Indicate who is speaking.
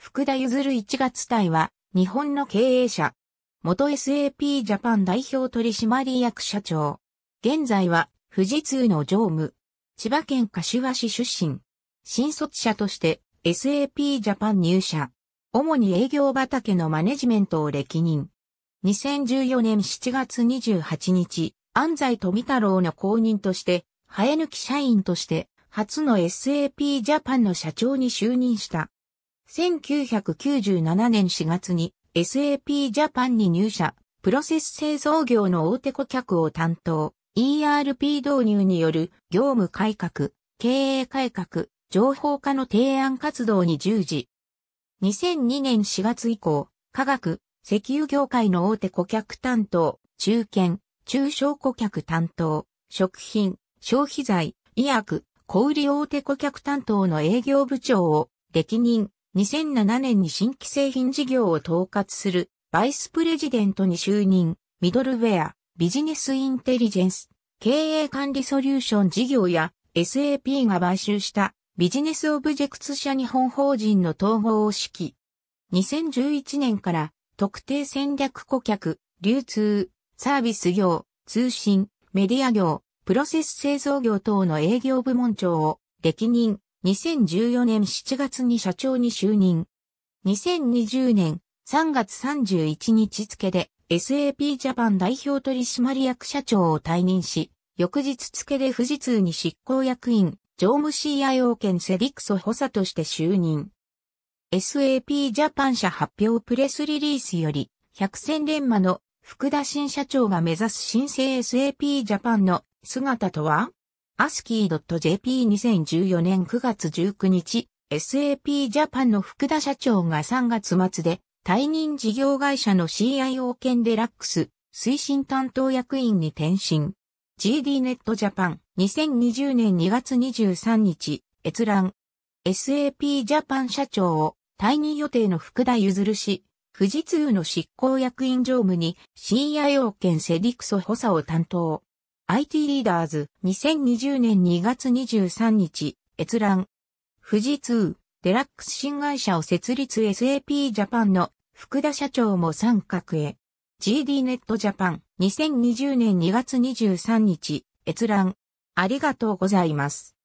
Speaker 1: 福田譲る1月隊は、日本の経営者。元 SAP ジャパン代表取締役社長。現在は、富士通の常務。千葉県柏市出身。新卒者として、SAP ジャパン入社。主に営業畑のマネジメントを歴任。2014年7月28日、安西富太郎の後任として、生え抜き社員として、初の SAP ジャパンの社長に就任した。1997年4月に SAP ジャパンに入社、プロセス製造業の大手顧客を担当、ERP 導入による業務改革、経営改革、情報化の提案活動に従事。2002年4月以降、科学、石油業界の大手顧客担当、中堅、中小顧客担当、食品、消費財、医薬、小売大手顧客担当の営業部長を歴任、2007年に新規製品事業を統括するバイスプレジデントに就任、ミドルウェア、ビジネスインテリジェンス、経営管理ソリューション事業や SAP が買収したビジネスオブジェクツ社日本法人の統合を指揮。2011年から特定戦略顧客、流通、サービス業、通信、メディア業、プロセス製造業等の営業部門長を歴任、2014年7月に社長に就任。2020年3月31日付で SAP ジャパン代表取締役社長を退任し、翌日付で富士通に執行役員、常務 CIO 兼セディクソ補佐として就任。SAP ジャパン社発表プレスリリースより、百戦錬磨の福田新社長が目指す新生 SAP ジャパンの姿とはアスキー j p 2 0 1 4年9月19日、SAP ジャパンの福田社長が3月末で、退任事業会社の CIO 兼デラックス、推進担当役員に転身。GD ネットジャパン2020年2月23日、閲覧。SAP ジャパン社長を退任予定の福田譲氏、富士通の執行役員常務に CIO 兼セディクソ補佐を担当。IT リーダーズ2020年2月23日閲覧富士通デラックス新会社を設立 SAP ジャパンの福田社長も参画へ GD ネットジャパン2020年2月23日閲覧ありがとうございます。